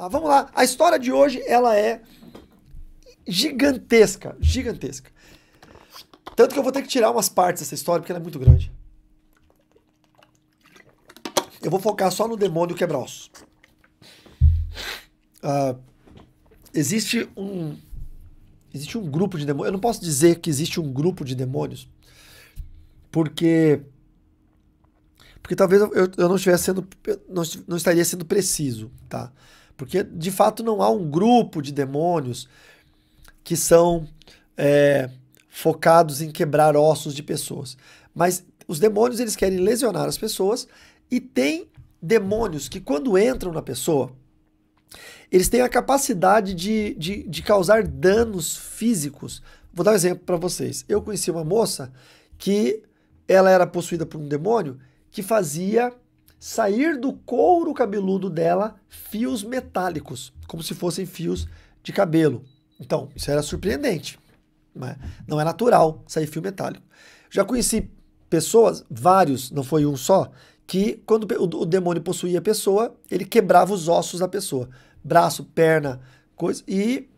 Ah, vamos lá. A história de hoje ela é gigantesca, gigantesca. Tanto que eu vou ter que tirar umas partes dessa história porque ela é muito grande. Eu vou focar só no demônio quebra-osso. Ah, existe um existe um grupo de demônios. Eu não posso dizer que existe um grupo de demônios porque porque talvez eu, eu não estivesse sendo não, não estaria sendo preciso, tá? Porque de fato não há um grupo de demônios que são é, focados em quebrar ossos de pessoas. Mas os demônios eles querem lesionar as pessoas e tem demônios que quando entram na pessoa eles têm a capacidade de, de, de causar danos físicos. Vou dar um exemplo para vocês. Eu conheci uma moça que ela era possuída por um demônio que fazia sair do couro cabeludo dela fios metálicos, como se fossem fios de cabelo. Então, isso era surpreendente. Né? Não é natural sair fio metálico. Já conheci pessoas, vários, não foi um só, que quando o demônio possuía a pessoa, ele quebrava os ossos da pessoa. Braço, perna, coisa. E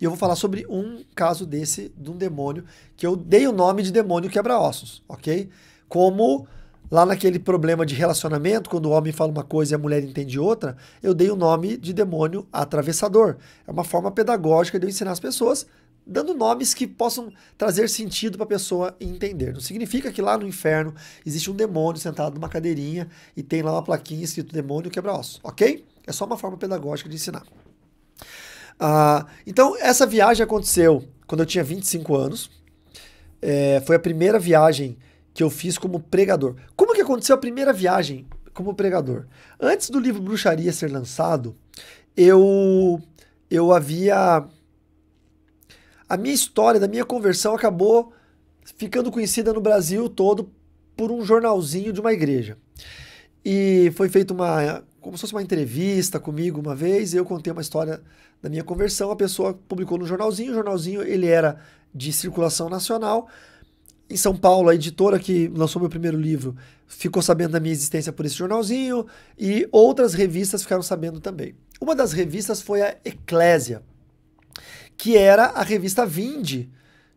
eu vou falar sobre um caso desse, de um demônio, que eu dei o nome de demônio quebra-ossos, ok? Como Lá naquele problema de relacionamento, quando o homem fala uma coisa e a mulher entende outra, eu dei o nome de demônio atravessador. É uma forma pedagógica de eu ensinar as pessoas dando nomes que possam trazer sentido para a pessoa entender. Não significa que lá no inferno existe um demônio sentado numa cadeirinha e tem lá uma plaquinha escrito demônio quebra-osso, ok? É só uma forma pedagógica de ensinar. Ah, então, essa viagem aconteceu quando eu tinha 25 anos. É, foi a primeira viagem que eu fiz como pregador. Como que aconteceu a primeira viagem como pregador? Antes do livro Bruxaria ser lançado, eu eu havia a minha história da minha conversão acabou ficando conhecida no Brasil todo por um jornalzinho de uma igreja. E foi feita uma como se fosse uma entrevista comigo uma vez, eu contei uma história da minha conversão, a pessoa publicou no jornalzinho, o jornalzinho ele era de circulação nacional em São Paulo, a editora que lançou meu primeiro livro ficou sabendo da minha existência por esse jornalzinho e outras revistas ficaram sabendo também. Uma das revistas foi a Eclésia, que era a revista Vinde,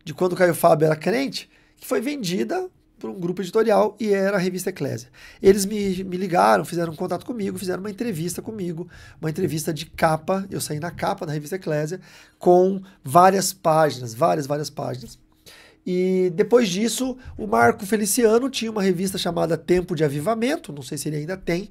de quando Caio Fábio era crente, que foi vendida por um grupo editorial e era a revista Eclésia. Eles me, me ligaram, fizeram um contato comigo, fizeram uma entrevista comigo, uma entrevista de capa, eu saí na capa da revista Eclésia, com várias páginas, várias, várias páginas e depois disso, o Marco Feliciano tinha uma revista chamada Tempo de Avivamento, não sei se ele ainda tem.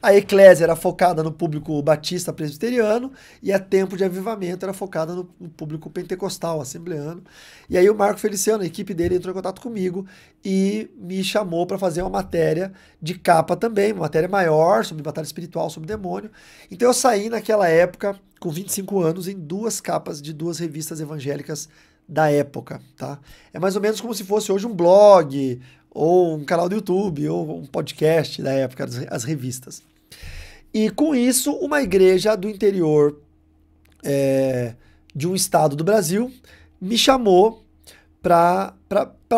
A Eclésia era focada no público batista presbiteriano e a Tempo de Avivamento era focada no, no público pentecostal, assembleano. E aí o Marco Feliciano, a equipe dele, entrou em contato comigo e me chamou para fazer uma matéria de capa também, uma matéria maior sobre batalha espiritual, sobre demônio. Então eu saí naquela época, com 25 anos, em duas capas de duas revistas evangélicas da época, tá? É mais ou menos como se fosse hoje um blog, ou um canal do YouTube, ou um podcast da época, as, revistas. E com isso, uma igreja do interior é, de um estado do Brasil me chamou para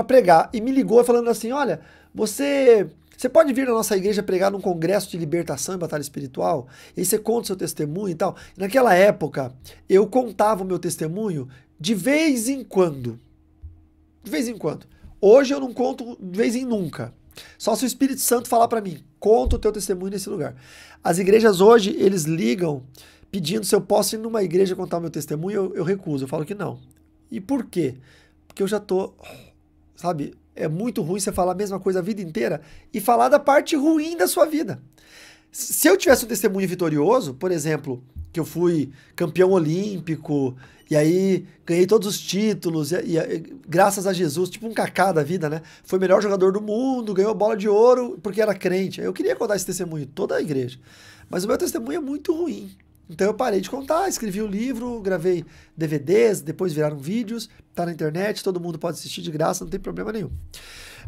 pregar e me ligou falando assim: olha, você. Você pode vir na nossa igreja pregar num congresso de libertação e batalha espiritual? E aí você conta o seu testemunho e tal. Naquela época, eu contava o meu testemunho de vez em quando. De vez em quando. Hoje eu não conto de vez em nunca. Só se o Espírito Santo falar para mim, conta o teu testemunho nesse lugar. As igrejas hoje, eles ligam pedindo se eu posso ir numa igreja contar meu testemunho, eu, eu recuso, eu falo que não. E por quê? Porque eu já tô, sabe, é muito ruim você falar a mesma coisa a vida inteira e falar da parte ruim da sua vida. Se eu tivesse um testemunho vitorioso, por exemplo, que eu fui campeão olímpico, e aí ganhei todos os títulos, e, e, e, graças a Jesus, tipo um cacá da vida, né? Foi melhor jogador do mundo, ganhou bola de ouro porque era crente. Eu queria contar esse testemunho, toda a igreja. Mas o meu testemunho é muito ruim. Então eu parei de contar, escrevi o um livro, gravei DVDs, depois viraram vídeos, tá na internet, todo mundo pode assistir de graça, não tem problema nenhum.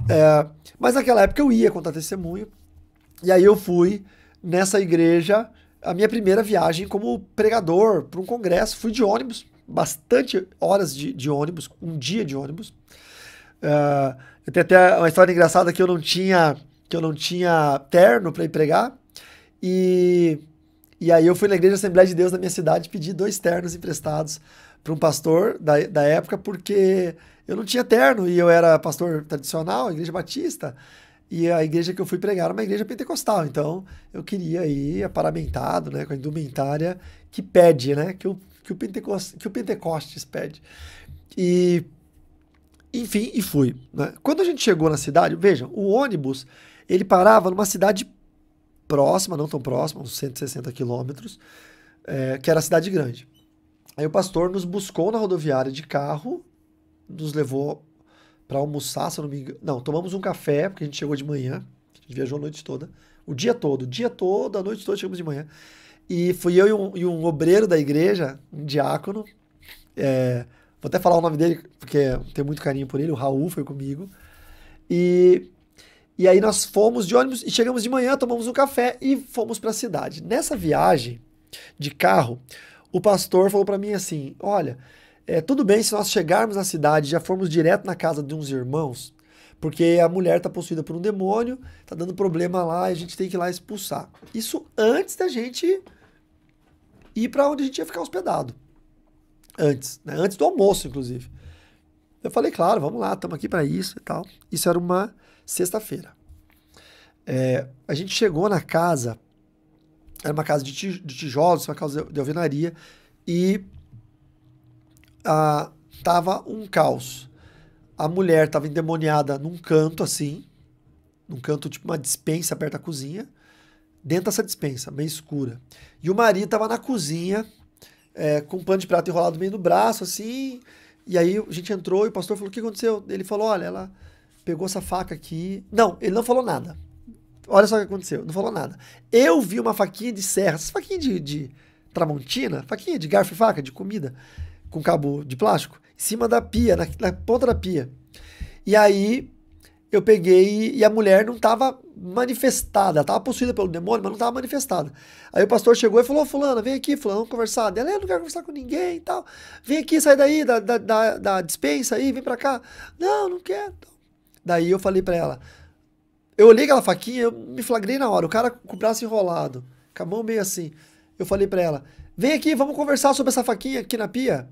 É, mas naquela época eu ia contar testemunho, e aí eu fui nessa igreja a minha primeira viagem como pregador para um congresso. Fui de ônibus, bastante horas de, de ônibus, um dia de ônibus. Uh, eu tenho até uma história engraçada que eu não tinha, que eu não tinha terno para ir pregar. E, e aí eu fui na igreja Assembleia de Deus da minha cidade pedir dois ternos emprestados para um pastor da, da época, porque eu não tinha terno e eu era pastor tradicional, igreja batista. E a igreja que eu fui pregar era uma igreja pentecostal, então eu queria ir paramentado, né, com a indumentária que pede, né, que o, que o, Pentecost, que o Pentecostes pede. E, enfim, e fui. Né? Quando a gente chegou na cidade, vejam, o ônibus, ele parava numa cidade próxima, não tão próxima, uns 160 quilômetros, é, que era a cidade grande. Aí o pastor nos buscou na rodoviária de carro, nos levou para almoçar, se eu não me engano. Não, tomamos um café, porque a gente chegou de manhã, a gente viajou a noite toda, o dia todo, o dia todo, a noite toda chegamos de manhã. E fui eu e um, e um obreiro da igreja, um diácono, é, vou até falar o nome dele, porque tenho muito carinho por ele, o Raul foi comigo. E, e aí nós fomos de ônibus e chegamos de manhã, tomamos um café e fomos para a cidade. Nessa viagem de carro, o pastor falou para mim assim: Olha, é, tudo bem se nós chegarmos na cidade já formos direto na casa de uns irmãos, porque a mulher está possuída por um demônio, está dando problema lá e a gente tem que ir lá expulsar. Isso antes da gente ir para onde a gente ia ficar hospedado. Antes, né? antes do almoço, inclusive. Eu falei, claro, vamos lá, estamos aqui para isso e tal. Isso era uma sexta-feira. É, a gente chegou na casa, era uma casa de, tijolos, uma casa de alvenaria, e ah, tava um caos. A mulher tava endemoniada num canto assim, num canto tipo uma dispensa perto da cozinha, dentro dessa dispensa, meio escura. E o marido tava na cozinha, é, com um pano de prato enrolado meio no braço, assim. E aí a gente entrou e o pastor falou: O que aconteceu? Ele falou: Olha, ela pegou essa faca aqui. Não, ele não falou nada. Olha só o que aconteceu, não falou nada. Eu vi uma faquinha de serra, essa faquinha de, de tramontina, faquinha de garfo e faca, de comida com cabo de plástico em cima da pia, na, na ponta da pia. E aí eu peguei e a mulher não estava manifestada, estava possuída pelo demônio, mas não estava manifestada. Aí o pastor chegou e falou: Fulana, vem aqui, Fulana, vamos conversar. Ela, é, eu não quero conversar com ninguém e tal. Vem aqui, sai daí da, da, da, da dispensa aí, vem pra cá. Não, não quero. Daí eu falei para ela: Eu olhei aquela faquinha, eu me flagrei na hora, o cara com o braço enrolado, com a mão meio assim. Eu falei para ela: Vem aqui, vamos conversar sobre essa faquinha aqui na pia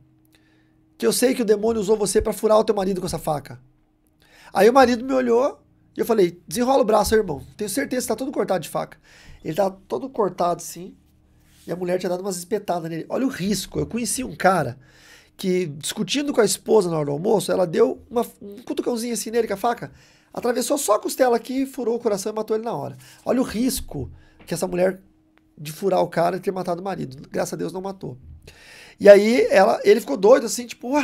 que eu sei que o demônio usou você para furar o teu marido com essa faca. Aí o marido me olhou e eu falei: desenrola o braço, irmão. Tenho certeza que tá todo cortado de faca. Ele tá todo cortado assim. E a mulher tinha dado umas espetadas nele. Olha o risco. Eu conheci um cara que, discutindo com a esposa na hora do almoço, ela deu uma, um cutucãozinho assim nele com a faca, atravessou só a costela aqui, furou o coração e matou ele na hora. Olha o risco que essa mulher de furar o cara e ter matado o marido. Graças a Deus não matou. E aí ela, ele ficou doido, assim, tipo, ué,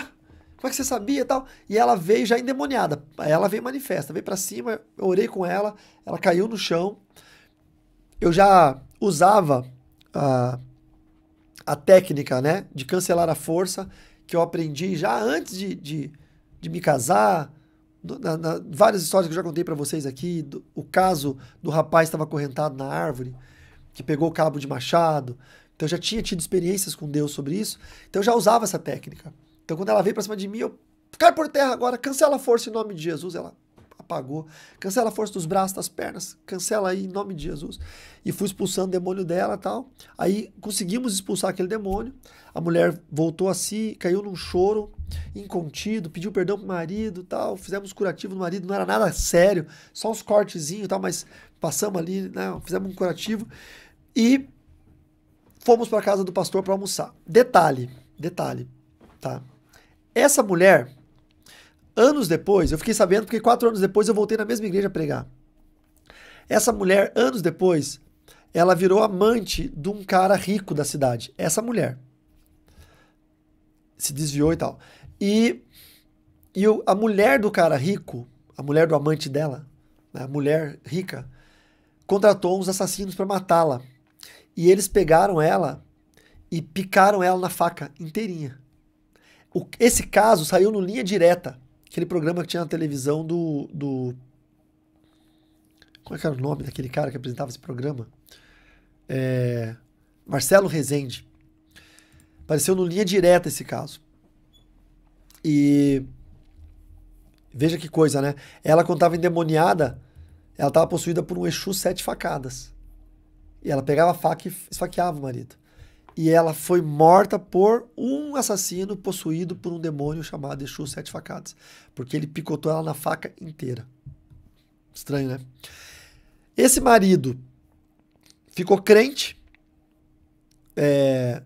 como é que você sabia e tal? E ela veio já endemoniada. Ela veio manifesta, veio para cima, eu orei com ela, ela caiu no chão. Eu já usava a, a técnica, né, de cancelar a força, que eu aprendi já antes de, de, de me casar. Na, na, várias histórias que eu já contei para vocês aqui, do, o caso do rapaz que estava correntado na árvore, que pegou o cabo de machado, então eu já tinha tido experiências com Deus sobre isso, então eu já usava essa técnica. Então quando ela veio para cima de mim, eu cai por terra agora, cancela a força em nome de Jesus, ela apagou. Cancela a força dos braços, das pernas, cancela aí em nome de Jesus. E fui expulsando o demônio dela, tal. Aí conseguimos expulsar aquele demônio. A mulher voltou a si, caiu num choro incontido, pediu perdão pro marido, tal. Fizemos curativo no marido, não era nada sério, só uns cortezinhos, tal, mas passamos ali, né, fizemos um curativo e Fomos para casa do pastor para almoçar. Detalhe, detalhe, tá? Essa mulher, anos depois, eu fiquei sabendo porque quatro anos depois eu voltei na mesma igreja a pregar. Essa mulher, anos depois, ela virou amante de um cara rico da cidade. Essa mulher se desviou e tal. E, e eu, a mulher do cara rico, a mulher do amante dela, né, a mulher rica, contratou uns assassinos para matá-la. E eles pegaram ela e picaram ela na faca inteirinha. O, esse caso saiu no Linha Direta, aquele programa que tinha na televisão do, do. Como é que era o nome daquele cara que apresentava esse programa? É, Marcelo Rezende. Apareceu no Linha Direta esse caso. E. Veja que coisa, né? Ela, quando estava endemoniada, ela estava possuída por um Exu Sete Facadas. E ela pegava a faca e esfaqueava o marido. E ela foi morta por um assassino possuído por um demônio chamado Exu Sete Facadas. Porque ele picotou ela na faca inteira. Estranho, né? Esse marido ficou crente, é,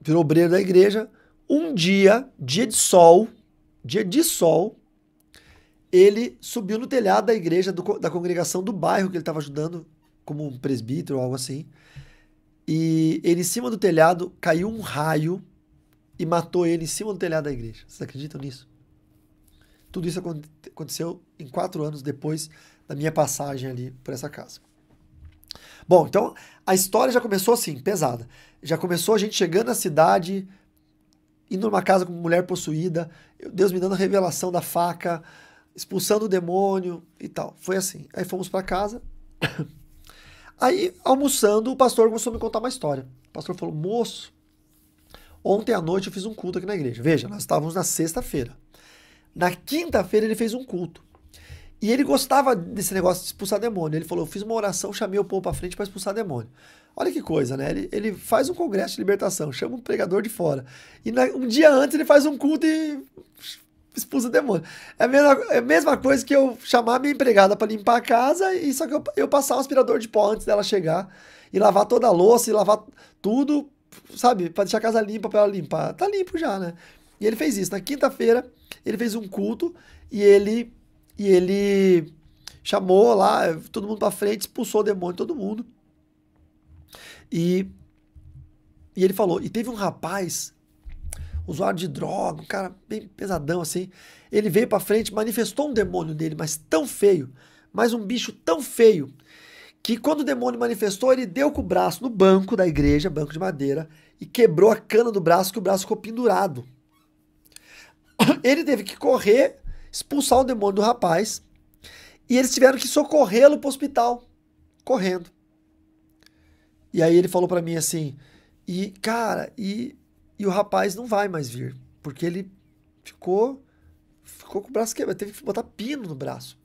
virou obreiro da igreja. Um dia, dia de sol, dia de sol, ele subiu no telhado da igreja do, da congregação do bairro que ele estava ajudando como um presbítero ou algo assim. E ele em cima do telhado caiu um raio e matou ele em cima do telhado da igreja. Vocês acreditam nisso? Tudo isso aconteceu em quatro anos depois da minha passagem ali por essa casa. Bom, então a história já começou assim, pesada. Já começou a gente chegando na cidade, indo numa casa com mulher possuída, Deus me dando a revelação da faca, expulsando o demônio e tal. Foi assim. Aí fomos para casa. Aí, almoçando, o pastor começou a me contar uma história. O pastor falou: Moço, ontem à noite eu fiz um culto aqui na igreja. Veja, nós estávamos na sexta-feira. Na quinta-feira ele fez um culto. E ele gostava desse negócio de expulsar demônio. Ele falou: Eu fiz uma oração, chamei o povo para frente para expulsar demônio. Olha que coisa, né? Ele, ele faz um congresso de libertação, chama um pregador de fora. E na, um dia antes ele faz um culto e expulsa demônio. É a mesma, é a mesma coisa que eu chamar minha empregada para limpar a casa e só que eu, eu passar um aspirador de pó antes dela chegar e lavar toda a louça e lavar tudo, sabe? Para deixar a casa limpa para ela limpar. Tá limpo já, né? E ele fez isso. Na quinta-feira, ele fez um culto e ele e ele chamou lá todo mundo para frente, expulsou o demônio todo mundo. E e ele falou, e teve um rapaz usuário de droga, um cara bem pesadão assim. Ele veio para frente, manifestou um demônio dele, mas tão feio, mas um bicho tão feio, que quando o demônio manifestou, ele deu com o braço no banco da igreja, banco de madeira, e quebrou a cana do braço, que o braço ficou pendurado. Ele teve que correr, expulsar o demônio do rapaz, e eles tiveram que socorrê-lo para o hospital, correndo. E aí ele falou para mim assim: "E cara, e e o rapaz não vai mais vir, porque ele ficou ficou com o braço quebrado, teve que botar pino no braço.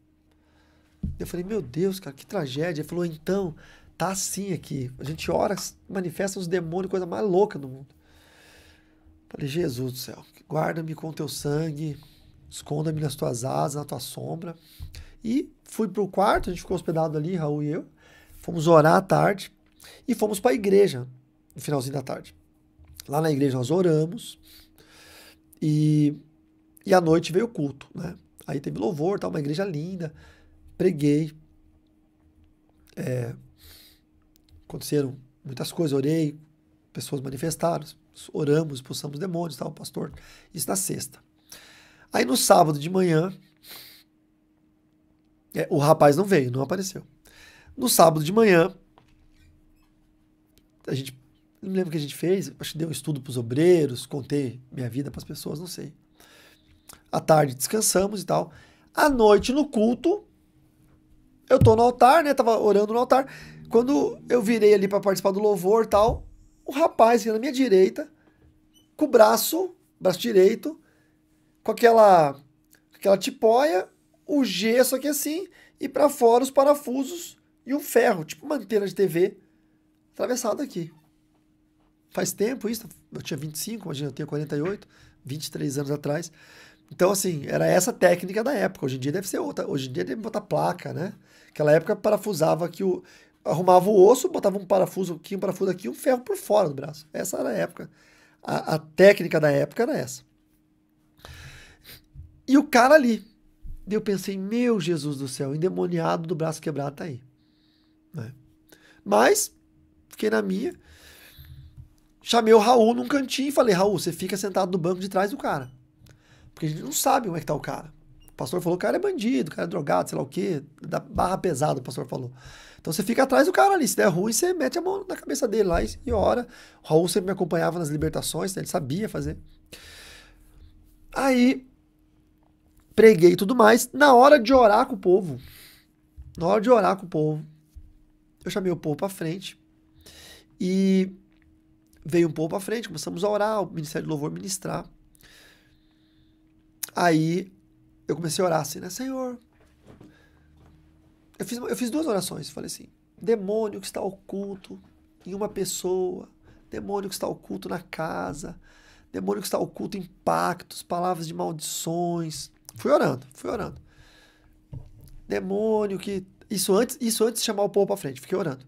Eu falei: "Meu Deus, cara, que tragédia". Ele falou: "Então, tá assim aqui. A gente ora, manifesta os demônios, coisa mais louca do mundo". Eu falei: "Jesus do céu, guarda-me com teu sangue, esconda-me nas tuas asas, na tua sombra". E fui pro quarto, a gente ficou hospedado ali, Raul e eu. Fomos orar à tarde e fomos para a igreja no finalzinho da tarde. Lá na igreja nós oramos e, e à noite veio o culto, né? Aí teve louvor, tá, uma igreja linda, preguei, é, aconteceram muitas coisas, orei, pessoas manifestaram, oramos, expulsamos demônios, tal, pastor, isso na sexta. Aí no sábado de manhã, é, o rapaz não veio, não apareceu. No sábado de manhã, a gente não lembro o que a gente fez, acho que dei um estudo para os obreiros, contei minha vida para as pessoas, não sei. À tarde descansamos e tal. À noite no culto, eu tô no altar, né? Tava orando no altar. Quando eu virei ali para participar do louvor e tal, o rapaz vinha na minha direita, com o braço, braço direito, com aquela aquela tipóia, o gesso aqui assim, e para fora os parafusos e um ferro, tipo uma antena de TV atravessado aqui. Faz tempo isso, eu tinha 25, imagina, eu tenho 48, 23 anos atrás. Então, assim, era essa técnica da época. Hoje em dia deve ser outra. Hoje em dia deve botar placa, né? Aquela época parafusava que o. Arrumava o osso, botava um parafuso aqui, um parafuso aqui, um ferro por fora do braço. Essa era a época. A, a técnica da época era essa. E o cara ali. eu pensei, meu Jesus do céu, endemoniado do braço quebrado tá aí. Né? Mas, fiquei na minha. Chamei o Raul num cantinho e falei: Raul, você fica sentado no banco de trás do cara. Porque a gente não sabe onde é que tá o cara. O pastor falou: o cara é bandido, o cara é drogado, sei lá o quê. Da barra pesada, o pastor falou. Então você fica atrás do cara ali. Se der ruim, você mete a mão na cabeça dele lá e, ora. O Raul sempre me acompanhava nas libertações, né? ele sabia fazer. Aí, preguei e tudo mais. Na hora de orar com o povo, na hora de orar com o povo, eu chamei o povo pra frente. E veio um pouco pra frente, começamos a orar, o Ministério de Louvor ministrar. Aí eu comecei a orar assim, né? Senhor. Eu fiz, eu fiz duas orações. Falei assim: demônio que está oculto em uma pessoa, demônio que está oculto na casa, demônio que está oculto em pactos, palavras de maldições. Fui orando, fui orando. Demônio que. Isso antes, isso antes de chamar o povo pra frente, fiquei orando.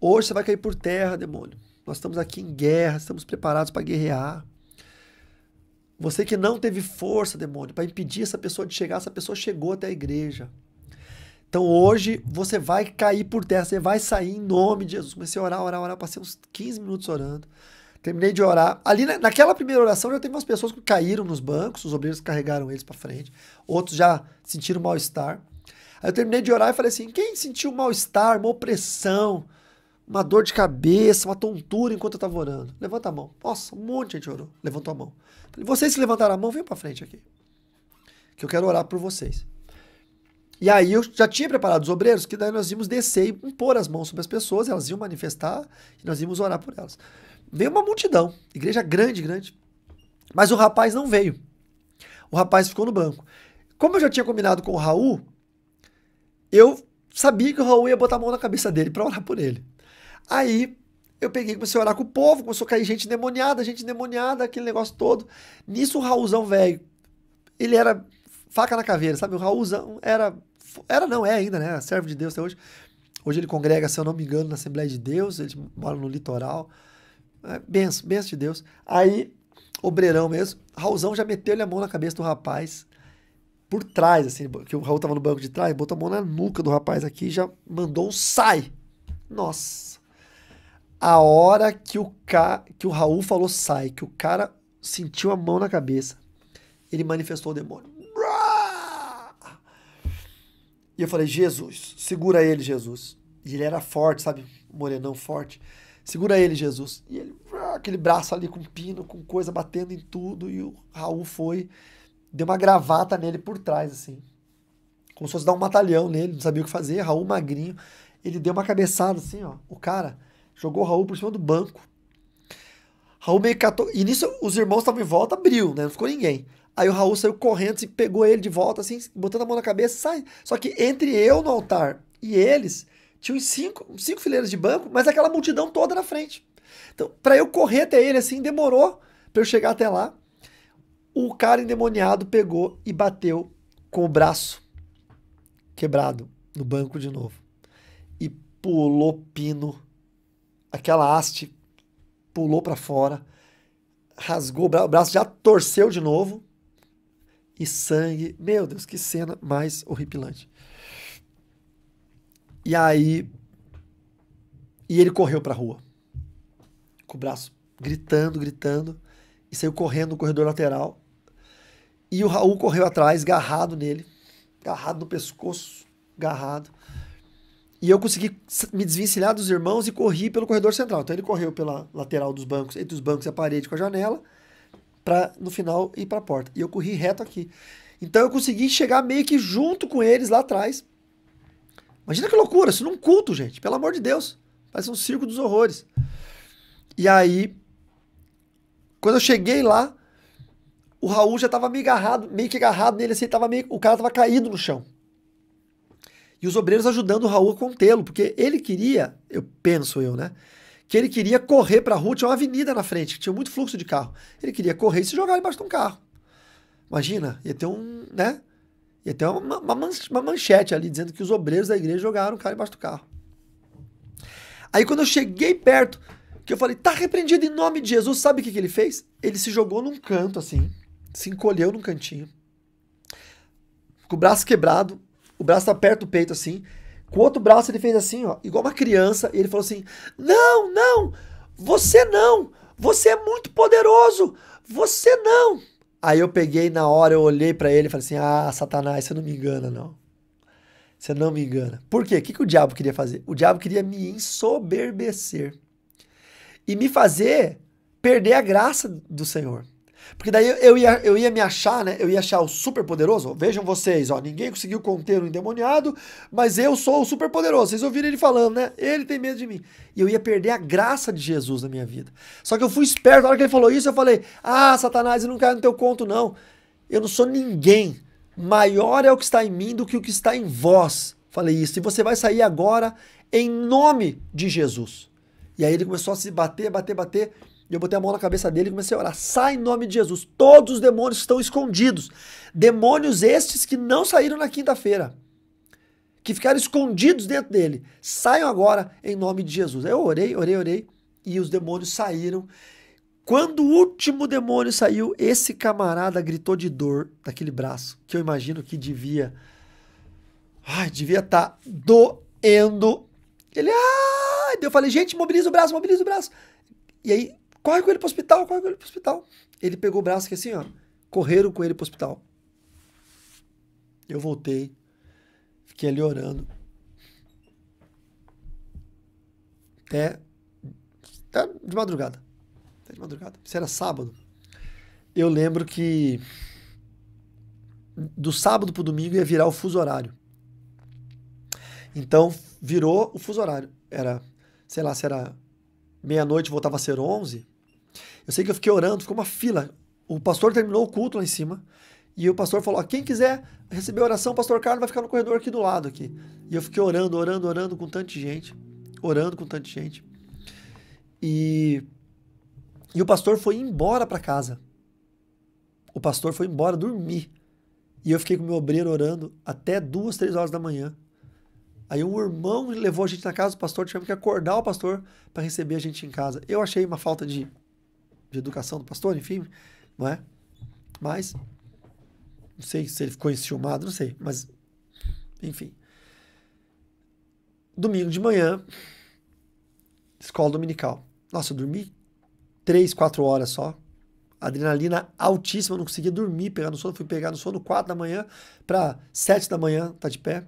Hoje você vai cair por terra, demônio. Nós estamos aqui em guerra, estamos preparados para guerrear. Você que não teve força, demônio, para impedir essa pessoa de chegar, essa pessoa chegou até a igreja. Então hoje você vai cair por terra, você vai sair em nome de Jesus. Comecei a orar, orar, orar, passei uns 15 minutos orando. Terminei de orar. Ali naquela primeira oração já teve umas pessoas que caíram nos bancos, os obreiros carregaram eles para frente, outros já sentiram mal-estar. Aí eu terminei de orar e falei assim: quem sentiu mal-estar, uma opressão, uma dor de cabeça, uma tontura enquanto eu estava orando. Levanta a mão. Nossa, um monte de gente orou. Levantou a mão. Falei, vocês que levantaram a mão, vem para frente aqui. Que eu quero orar por vocês. E aí eu já tinha preparado os obreiros, que daí nós íamos descer e impor as mãos sobre as pessoas, elas iam manifestar e nós íamos orar por elas. Veio uma multidão, igreja grande, grande. Mas o rapaz não veio. O rapaz ficou no banco. Como eu já tinha combinado com o Raul, eu sabia que o Raul ia botar a mão na cabeça dele para orar por ele. Aí eu peguei, comecei a orar com o povo, começou a cair gente demoniada, gente demoniada, aquele negócio todo. Nisso o Raulzão, velho, ele era faca na caveira, sabe? O Raulzão era. Era não, é ainda, né? Servo de Deus até hoje. Hoje ele congrega, se eu não me engano, na Assembleia de Deus, ele mora no litoral. É, benção, de Deus. Aí, obreirão mesmo, Raulzão já meteu a mão na cabeça do rapaz, por trás, assim, que o Raul tava no banco de trás, botou a mão na nuca do rapaz aqui e já mandou um sai. Nossa! a hora que o, ca... que o Raul falou sai, que o cara sentiu a mão na cabeça, ele manifestou o demônio. E eu falei, Jesus, segura ele, Jesus. E ele era forte, sabe? Morenão forte. Segura ele, Jesus. E ele, aquele braço ali com pino, com coisa batendo em tudo. E o Raul foi, deu uma gravata nele por trás, assim. Como se fosse dar um matalhão nele, não sabia o que fazer. Raul magrinho. Ele deu uma cabeçada, assim, ó. O cara Jogou o Raul por cima do banco. Raul meio catou. E nisso os irmãos estavam em volta, abriu, né? Não ficou ninguém. Aí o Raul saiu correndo, assim, pegou ele de volta, assim, botando a mão na cabeça, sai. Só que entre eu no altar e eles, tinham cinco, cinco fileiras de banco, mas aquela multidão toda na frente. Então, para eu correr até ele, assim, demorou para eu chegar até lá. O cara endemoniado pegou e bateu com o braço quebrado no banco de novo. E pulou pino aquela haste pulou para fora, rasgou o braço, já torceu de novo e sangue. Meu Deus, que cena mais horripilante. E aí e ele correu para a rua. Com o braço gritando, gritando e saiu correndo no corredor lateral. E o Raul correu atrás, garrado nele, garrado no pescoço, garrado. E eu consegui me desvencilhar dos irmãos e corri pelo corredor central. Então ele correu pela lateral dos bancos, entre os bancos e a parede com a janela, para no final ir para a porta. E eu corri reto aqui. Então eu consegui chegar meio que junto com eles lá atrás. Imagina que loucura, isso num culto, gente. Pelo amor de Deus. Parece um circo dos horrores. E aí, quando eu cheguei lá, o Raul já tava meio agarrado, meio que agarrado nele assim, tava meio, o cara tava caído no chão. E os obreiros ajudando o Raul a contê-lo, porque ele queria, eu penso eu, né? Que ele queria correr para a rua, tinha uma avenida na frente, que tinha muito fluxo de carro. Ele queria correr e se jogar embaixo de um carro. Imagina, ia ter um, né? Ia ter uma, uma, uma manchete ali dizendo que os obreiros da igreja jogaram o cara embaixo do carro. Aí quando eu cheguei perto, que eu falei, tá repreendido em nome de Jesus, sabe o que, que ele fez? Ele se jogou num canto assim, se encolheu num cantinho, com o braço quebrado, o braço tá perto do peito assim. Com o outro braço ele fez assim, ó, igual uma criança, e ele falou assim: "Não, não! Você não! Você é muito poderoso! Você não!" Aí eu peguei na hora, eu olhei para ele e falei assim: "Ah, Satanás, você não me engana não. Você não me engana. Por quê? O que, que o diabo queria fazer? O diabo queria me ensoberbecer e me fazer perder a graça do Senhor. Porque daí eu ia, eu ia me achar, né? Eu ia achar o super poderoso. Vejam vocês, ó. Ninguém conseguiu conter o endemoniado, mas eu sou o super poderoso. Vocês ouviram ele falando, né? Ele tem medo de mim. E eu ia perder a graça de Jesus na minha vida. Só que eu fui esperto. Na hora que ele falou isso, eu falei: Ah, Satanás, eu não caio no teu conto, não. Eu não sou ninguém. Maior é o que está em mim do que o que está em vós. Falei isso. E você vai sair agora em nome de Jesus. E aí ele começou a se bater, bater, bater. E eu botei a mão na cabeça dele e comecei a orar. Sai em nome de Jesus. Todos os demônios estão escondidos. Demônios estes que não saíram na quinta-feira. Que ficaram escondidos dentro dele. Saiam agora em nome de Jesus. Eu orei, orei, orei. E os demônios saíram. Quando o último demônio saiu, esse camarada gritou de dor daquele braço. Que eu imagino que devia. Ai, devia estar tá doendo. Ele. Ah! eu falei, gente, mobiliza o braço, mobiliza o braço. E aí Corre com ele pro hospital, corre com ele pro hospital. Ele pegou o braço aqui assim, ó. Correram com ele pro hospital. Eu voltei. Fiquei ali orando. Até, até de madrugada. Até de madrugada. Isso era sábado. Eu lembro que do sábado pro domingo ia virar o fuso horário. Então virou o fuso horário. Era, sei lá, se era meia-noite voltava a ser 11, eu sei que eu fiquei orando, ficou uma fila. O pastor terminou o culto lá em cima. E o pastor falou: quem quiser receber oração, o pastor Carlos vai ficar no corredor aqui do lado. aqui. E eu fiquei orando, orando, orando com tanta gente. Orando com tanta gente. E, e o pastor foi embora para casa. O pastor foi embora dormir. E eu fiquei com o meu obreiro orando até duas, três horas da manhã. Aí um irmão levou a gente na casa do pastor, tivemos que acordar o pastor para receber a gente em casa. Eu achei uma falta de de educação do pastor, enfim, não é? Mas, não sei se ele ficou enciumado, não sei, mas, enfim. Domingo de manhã, escola dominical. Nossa, eu dormi três, quatro horas só. Adrenalina altíssima, não conseguia dormir, pegar no sono. Fui pegar no sono quatro da manhã para sete da manhã, tá de pé.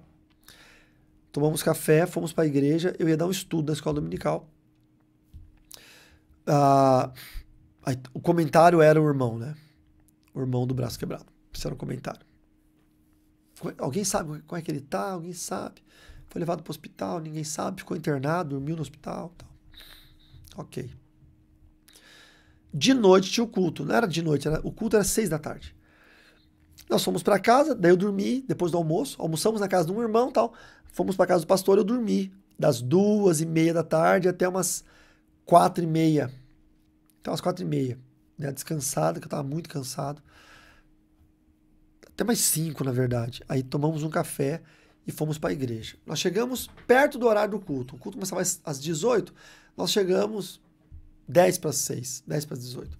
Tomamos café, fomos para a igreja. Eu ia dar um estudo na escola dominical. Ah, Aí, o comentário era o irmão, né? O irmão do braço quebrado. Fizeram o comentário. É, alguém sabe como é que ele tá? Alguém sabe? Foi levado para o hospital, ninguém sabe. Ficou internado, dormiu no hospital. Tal. Ok. De noite tinha o culto. Não era de noite, era, o culto era seis da tarde. Nós fomos para casa, daí eu dormi, depois do almoço. Almoçamos na casa de um irmão tal. Fomos para casa do pastor, eu dormi. Das duas e meia da tarde até umas quatro e meia então, às quatro e meia, né? Descansado, que eu tava muito cansado. Até mais cinco, na verdade. Aí tomamos um café e fomos para a igreja. Nós chegamos perto do horário do culto. O culto começava às 18, nós chegamos 10 para 6, 10 para 18.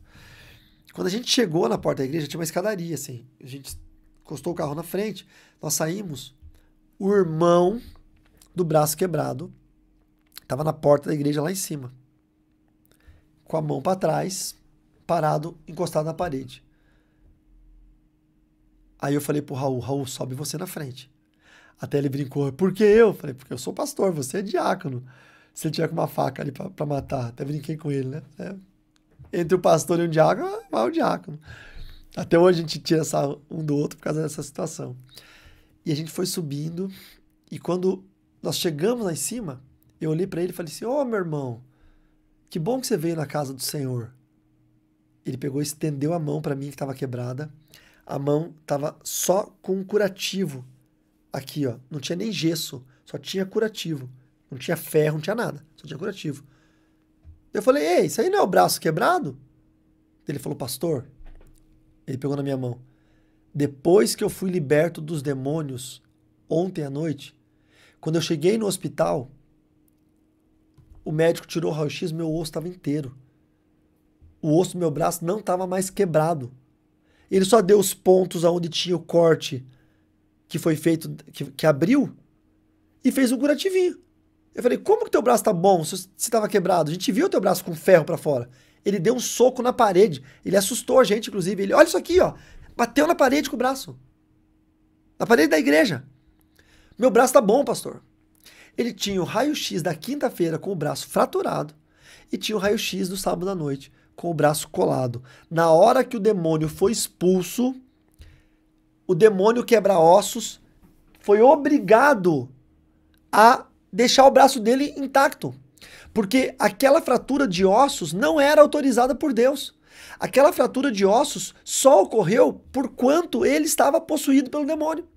Quando a gente chegou na porta da igreja, tinha uma escadaria, assim. A gente encostou o carro na frente, nós saímos. O irmão do braço quebrado estava na porta da igreja lá em cima com a mão para trás, parado, encostado na parede. Aí eu falei pro Raul, Raul, sobe você na frente. Até ele brincou, por que eu? Falei, porque eu sou pastor, você é diácono. Se ele tiver com uma faca ali para matar, até brinquei com ele, né? É. Entre o pastor e o diácono, vai é, é o diácono. Até hoje a gente tira essa um do outro por causa dessa situação. E a gente foi subindo, e quando nós chegamos lá em cima, eu olhei para ele e falei assim: Ô oh, meu irmão, que bom que você veio na casa do Senhor. Ele pegou e estendeu a mão para mim que estava quebrada. A mão estava só com um curativo aqui, ó. Não tinha nem gesso, só tinha curativo. Não tinha ferro, não tinha nada, só tinha curativo. Eu falei, ei, isso aí não é o braço quebrado? Ele falou, pastor. Ele pegou na minha mão. Depois que eu fui liberto dos demônios, ontem à noite, quando eu cheguei no hospital, o médico tirou o raio-x, meu osso estava inteiro. O osso do meu braço não estava mais quebrado. Ele só deu os pontos aonde tinha o corte que foi feito, que, que abriu, e fez um curativinho. Eu falei, como que teu braço está bom se estava quebrado? A gente viu teu braço com ferro para fora. Ele deu um soco na parede. Ele assustou a gente, inclusive. Ele, olha isso aqui, ó. Bateu na parede com o braço. Na parede da igreja. Meu braço tá bom, pastor. Ele tinha o raio-x da quinta-feira com o braço fraturado e tinha o raio-x do sábado à noite com o braço colado. Na hora que o demônio foi expulso, o demônio quebra-ossos foi obrigado a deixar o braço dele intacto. Porque aquela fratura de ossos não era autorizada por Deus. Aquela fratura de ossos só ocorreu por quanto ele estava possuído pelo demônio.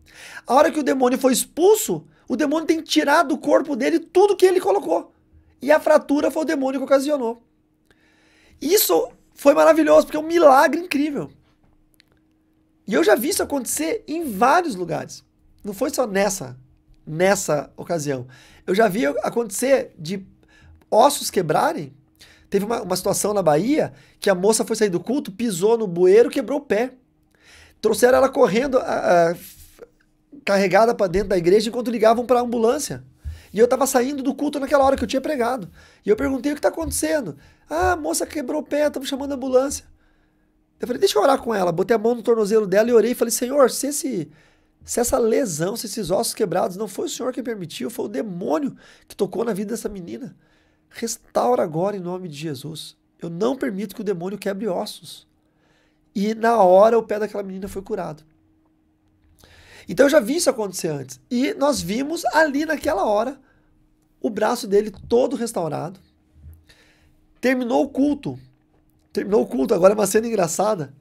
A hora que o demônio foi expulso, o demônio tem que tirar do corpo dele tudo que ele colocou. E a fratura foi o demônio que ocasionou. Isso foi maravilhoso, porque é um milagre incrível. E eu já vi isso acontecer em vários lugares. Não foi só nessa, nessa ocasião. Eu já vi acontecer de ossos quebrarem. Teve uma, uma situação na Bahia que a moça foi sair do culto, pisou no bueiro, quebrou o pé. Trouxeram ela correndo, a, a, carregada para dentro da igreja enquanto ligavam para a ambulância. E eu estava saindo do culto naquela hora que eu tinha pregado. E eu perguntei o que está acontecendo. Ah, a moça quebrou o pé, estamos chamando a ambulância. Eu falei, deixa eu orar com ela. Botei a mão no tornozelo dela e orei e falei, Senhor, se, esse, se essa lesão, se esses ossos quebrados não foi o Senhor que permitiu, foi o demônio que tocou na vida dessa menina. Restaura agora em nome de Jesus. Eu não permito que o demônio quebre ossos. E na hora o pé daquela menina foi curado. Então eu já vi isso acontecer antes. E nós vimos ali naquela hora o braço dele todo restaurado. Terminou o culto. Terminou o culto, agora é uma cena engraçada.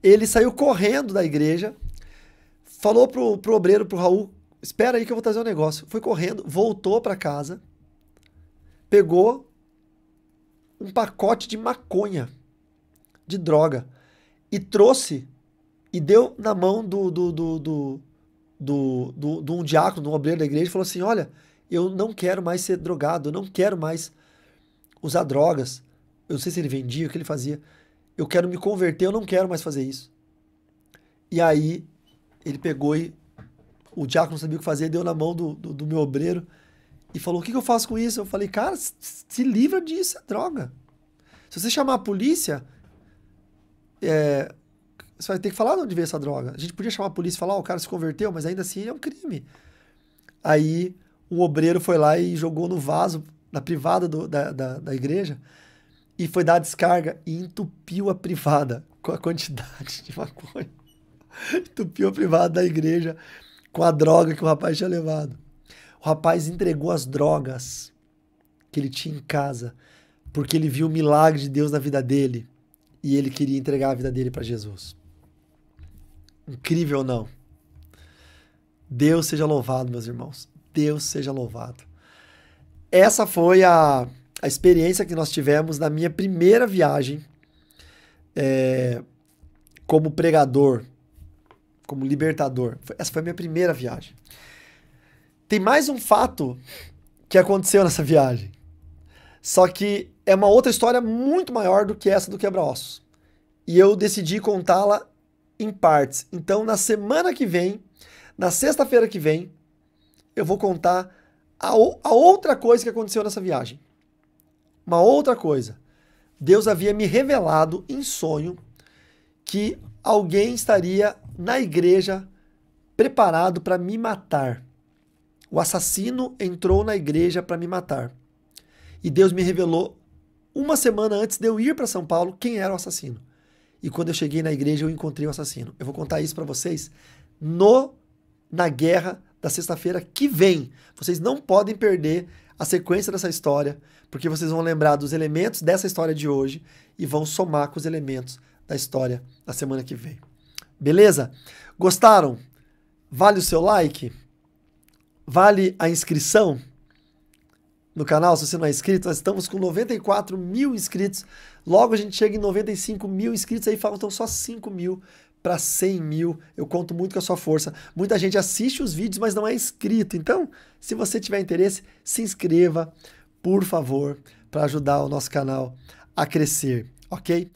Ele saiu correndo da igreja, falou pro, pro obreiro, pro Raul, espera aí que eu vou trazer um negócio. Foi correndo, voltou para casa, pegou um pacote de maconha, de droga, e trouxe e deu na mão do, do, do, do, do, do, de um diácono, de um obreiro da igreja, falou assim: Olha, eu não quero mais ser drogado, eu não quero mais usar drogas. Eu não sei se ele vendia, o que ele fazia. Eu quero me converter, eu não quero mais fazer isso. E aí ele pegou e o diácono sabia o que fazer, deu na mão do, do, do meu obreiro e falou: O que, que, eu faço com isso? Eu falei: Cara, se livra disso, é droga. Se você chamar a polícia, é, você vai ter que falar de onde veio essa droga. A gente podia chamar a polícia e falar, oh, o cara se converteu, mas ainda assim é um crime. Aí um obreiro foi lá e jogou no vaso, na privada do, da, da, da igreja, e foi dar a descarga e entupiu a privada com a quantidade de maconha. entupiu a privada da igreja com a droga que o rapaz tinha levado. O rapaz entregou as drogas que ele tinha em casa, porque ele viu o milagre de Deus na vida dele e ele queria entregar a vida dele para Jesus. Incrível ou não? Deus seja louvado, meus irmãos. Deus seja louvado. Essa foi a, a experiência que nós tivemos na minha primeira viagem é, como pregador, como libertador. Essa foi a minha primeira viagem. Tem mais um fato que aconteceu nessa viagem. Só que é uma outra história muito maior do que essa do quebra-ossos. E eu decidi contá-la em partes. Então, na semana que vem, na sexta-feira que vem, eu vou contar a, a outra coisa que aconteceu nessa viagem. Uma outra coisa. Deus havia me revelado em sonho que alguém estaria na igreja preparado para me matar. O assassino entrou na igreja para me matar. E Deus me revelou uma semana antes de eu ir para São Paulo quem era o assassino. E quando eu cheguei na igreja, eu encontrei o um assassino. Eu vou contar isso para vocês no na guerra da sexta-feira que vem. Vocês não podem perder a sequência dessa história, porque vocês vão lembrar dos elementos dessa história de hoje e vão somar com os elementos da história da semana que vem. Beleza? Gostaram? Vale o seu like? Vale a inscrição? no canal, se você não é inscrito. Nós estamos com 94 mil inscritos. Logo a gente chega em 95 mil inscritos, aí faltam só 5 mil para 100 mil. Eu conto muito com a sua força. Muita gente assiste os vídeos, mas não é inscrito. Então, se você tiver interesse, se inscreva, por favor, para ajudar o nosso canal a crescer, ok?